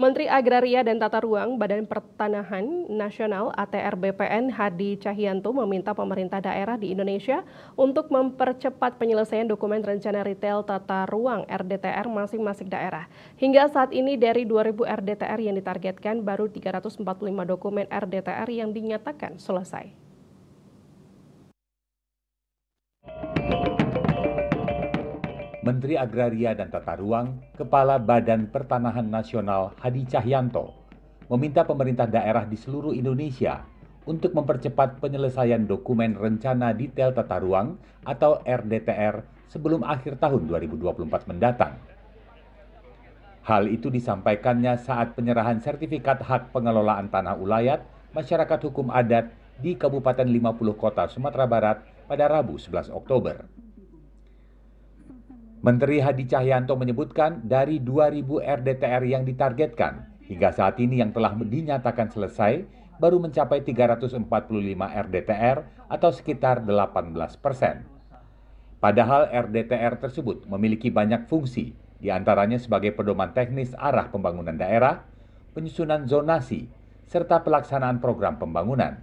Menteri Agraria dan Tata Ruang Badan Pertanahan Nasional ATR BPN Hadi Cahyanto meminta pemerintah daerah di Indonesia untuk mempercepat penyelesaian dokumen rencana retail tata ruang RDTR masing-masing daerah. Hingga saat ini dari 2000 RDTR yang ditargetkan baru 345 dokumen RDTR yang dinyatakan selesai. Menteri Agraria dan Tata Ruang, Kepala Badan Pertanahan Nasional Hadi Cahyanto, meminta pemerintah daerah di seluruh Indonesia untuk mempercepat penyelesaian dokumen Rencana Detail Tata Ruang atau RDTR sebelum akhir tahun 2024 mendatang. Hal itu disampaikannya saat penyerahan sertifikat hak pengelolaan tanah ulayat masyarakat hukum adat di Kabupaten 50 Kota Sumatera Barat pada Rabu 11 Oktober. Menteri Hadi Cahyanto menyebutkan dari 2.000 RDTR yang ditargetkan, hingga saat ini yang telah dinyatakan selesai, baru mencapai 345 RDTR atau sekitar 18 persen. Padahal RDTR tersebut memiliki banyak fungsi, diantaranya sebagai pedoman teknis arah pembangunan daerah, penyusunan zonasi, serta pelaksanaan program pembangunan.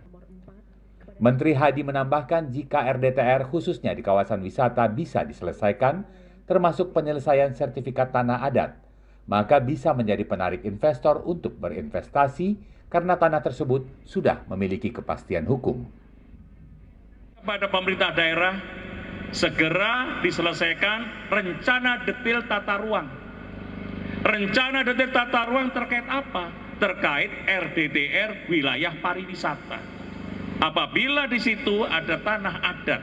Menteri Hadi menambahkan jika RDTR khususnya di kawasan wisata bisa diselesaikan, termasuk penyelesaian sertifikat tanah adat, maka bisa menjadi penarik investor untuk berinvestasi karena tanah tersebut sudah memiliki kepastian hukum. Kepada pemerintah daerah, segera diselesaikan rencana detail tata ruang. Rencana detail tata ruang terkait apa? Terkait RDTR wilayah pariwisata. Apabila di situ ada tanah adat,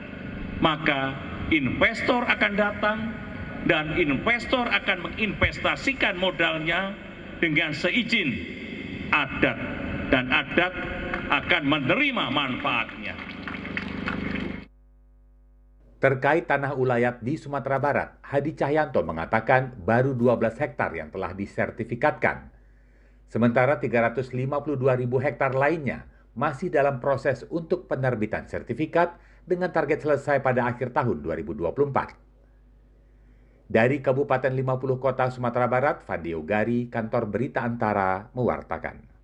maka investor akan datang, dan investor akan menginvestasikan modalnya dengan seizin adat dan adat akan menerima manfaatnya. Terkait tanah ulayat di Sumatera Barat, Hadi Cahyanto mengatakan baru 12 hektar yang telah disertifikatkan. Sementara 352 ribu hektar lainnya masih dalam proses untuk penerbitan sertifikat dengan target selesai pada akhir tahun 2024. Dari Kabupaten 50 Kota Sumatera Barat, Fandi Gari, Kantor Berita Antara, mewartakan.